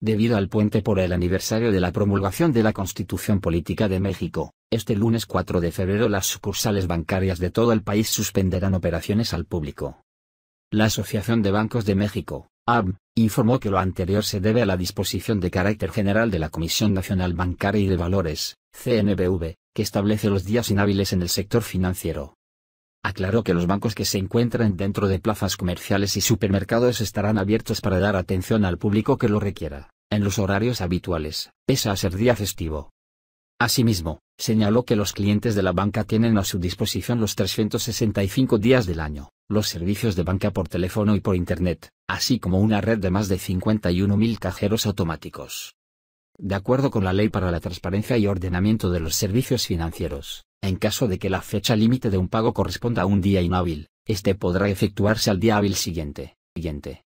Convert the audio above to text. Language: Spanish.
Debido al puente por el aniversario de la promulgación de la Constitución Política de México, este lunes 4 de febrero las sucursales bancarias de todo el país suspenderán operaciones al público. La Asociación de Bancos de México, ABM, informó que lo anterior se debe a la disposición de carácter general de la Comisión Nacional Bancaria y de Valores, CNBV, que establece los días inhábiles en el sector financiero aclaró que los bancos que se encuentran dentro de plazas comerciales y supermercados estarán abiertos para dar atención al público que lo requiera, en los horarios habituales, pese a ser día festivo. Asimismo, señaló que los clientes de la banca tienen a su disposición los 365 días del año, los servicios de banca por teléfono y por Internet, así como una red de más de 51.000 cajeros automáticos. De acuerdo con la Ley para la Transparencia y Ordenamiento de los Servicios Financieros, en caso de que la fecha límite de un pago corresponda a un día inhábil, este podrá efectuarse al día hábil siguiente. siguiente.